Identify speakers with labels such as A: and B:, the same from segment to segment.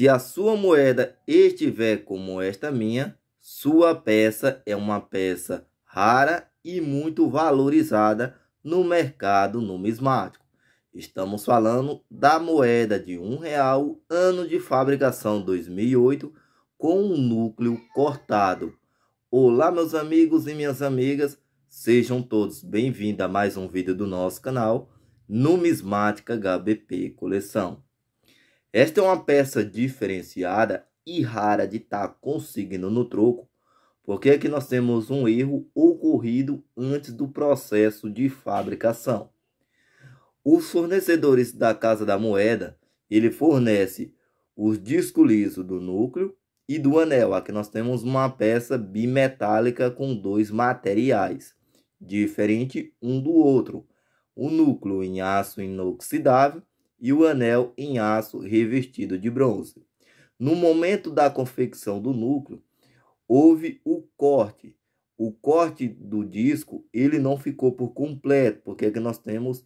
A: Se a sua moeda estiver como esta minha, sua peça é uma peça rara e muito valorizada no mercado numismático. Estamos falando da moeda de um real, ano de fabricação 2008, com um núcleo cortado. Olá meus amigos e minhas amigas, sejam todos bem-vindos a mais um vídeo do nosso canal Numismática HBP Coleção. Esta é uma peça diferenciada e rara de estar tá no troco, porque aqui nós temos um erro ocorrido antes do processo de fabricação. Os fornecedores da Casa da Moeda, ele fornece os discos liso do núcleo e do anel. Aqui nós temos uma peça bimetálica com dois materiais, diferente um do outro. O núcleo em aço inoxidável e o anel em aço revestido de bronze. No momento da confecção do núcleo, houve o corte. O corte do disco, ele não ficou por completo, porque aqui nós temos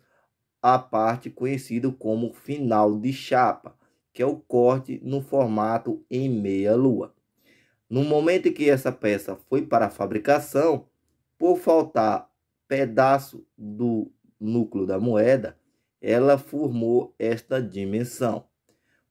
A: a parte conhecida como final de chapa, que é o corte no formato em meia lua. No momento em que essa peça foi para a fabricação, por faltar pedaço do núcleo da moeda, ela formou esta dimensão.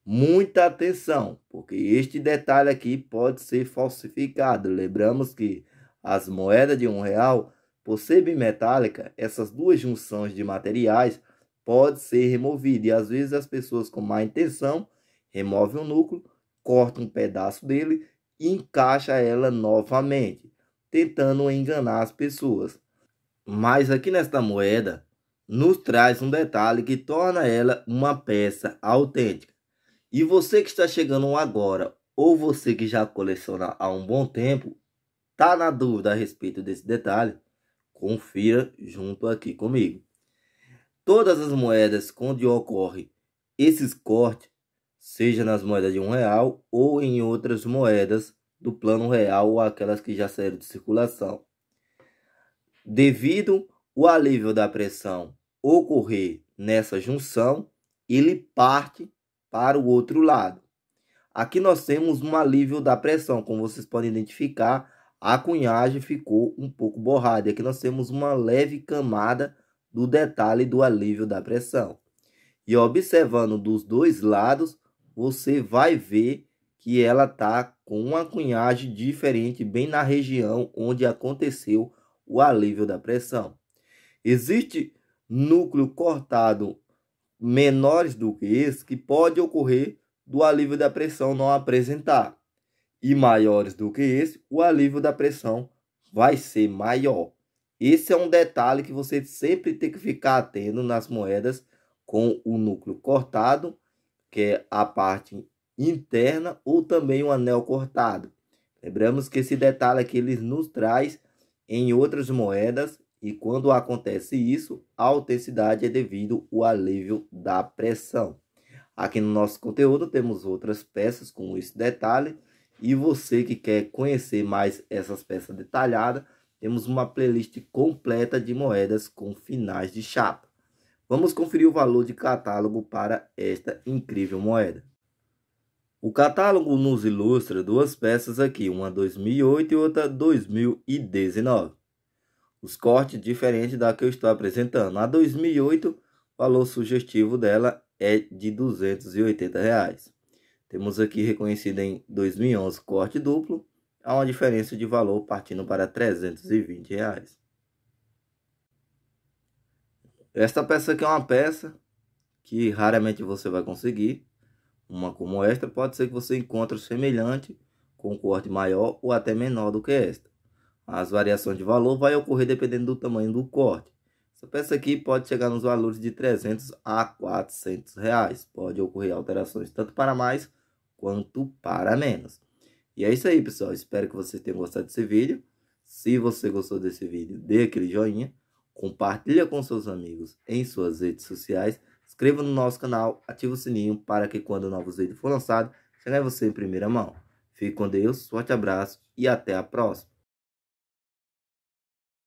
A: Muita atenção, porque este detalhe aqui pode ser falsificado. Lembramos que as moedas de um real, por ser bimetálica, essas duas junções de materiais pode ser removida. E às vezes as pessoas com má intenção removem o núcleo, cortam um pedaço dele e encaixa ela novamente, tentando enganar as pessoas. Mas aqui nesta moeda, nos traz um detalhe que torna ela uma peça autêntica. E você que está chegando agora, ou você que já coleciona há um bom tempo, tá na dúvida a respeito desse detalhe? Confira junto aqui comigo. Todas as moedas onde ocorre esses cortes, seja nas moedas de um real ou em outras moedas do plano real ou aquelas que já saíram de circulação, devido o alívio da pressão ocorrer nessa junção, ele parte para o outro lado. Aqui nós temos um alívio da pressão, como vocês podem identificar, a cunhagem ficou um pouco borrada. Aqui nós temos uma leve camada do detalhe do alívio da pressão. E observando dos dois lados, você vai ver que ela está com uma cunhagem diferente, bem na região onde aconteceu o alívio da pressão. Existe núcleo cortado menores do que esse que pode ocorrer do alívio da pressão não apresentar. E maiores do que esse, o alívio da pressão vai ser maior. Esse é um detalhe que você sempre tem que ficar atento nas moedas com o núcleo cortado, que é a parte interna ou também o um anel cortado. Lembramos que esse detalhe aqui eles nos traz em outras moedas e quando acontece isso, a autenticidade é devido ao alívio da pressão. Aqui no nosso conteúdo temos outras peças com esse detalhe. E você que quer conhecer mais essas peças detalhadas, temos uma playlist completa de moedas com finais de chapa. Vamos conferir o valor de catálogo para esta incrível moeda. O catálogo nos ilustra duas peças aqui, uma 2008 e outra 2019 os cortes diferentes da que eu estou apresentando. A 2008, o valor sugestivo dela é de 280 reais. Temos aqui reconhecido em 2011 corte duplo, há uma diferença de valor partindo para 320 reais. Esta peça aqui é uma peça que raramente você vai conseguir. Uma como esta, pode ser que você encontre semelhante com corte maior ou até menor do que esta. As variações de valor vai ocorrer dependendo do tamanho do corte. Essa peça aqui pode chegar nos valores de 300 a 400 reais. Pode ocorrer alterações tanto para mais quanto para menos. E é isso aí, pessoal. Espero que vocês tenham gostado desse vídeo. Se você gostou desse vídeo, dê aquele joinha. Compartilha com seus amigos em suas redes sociais. Inscreva no nosso canal, ative o sininho para que quando novos vídeos for lançado, chegue a você em primeira mão. Fique com Deus, forte abraço e até a próxima.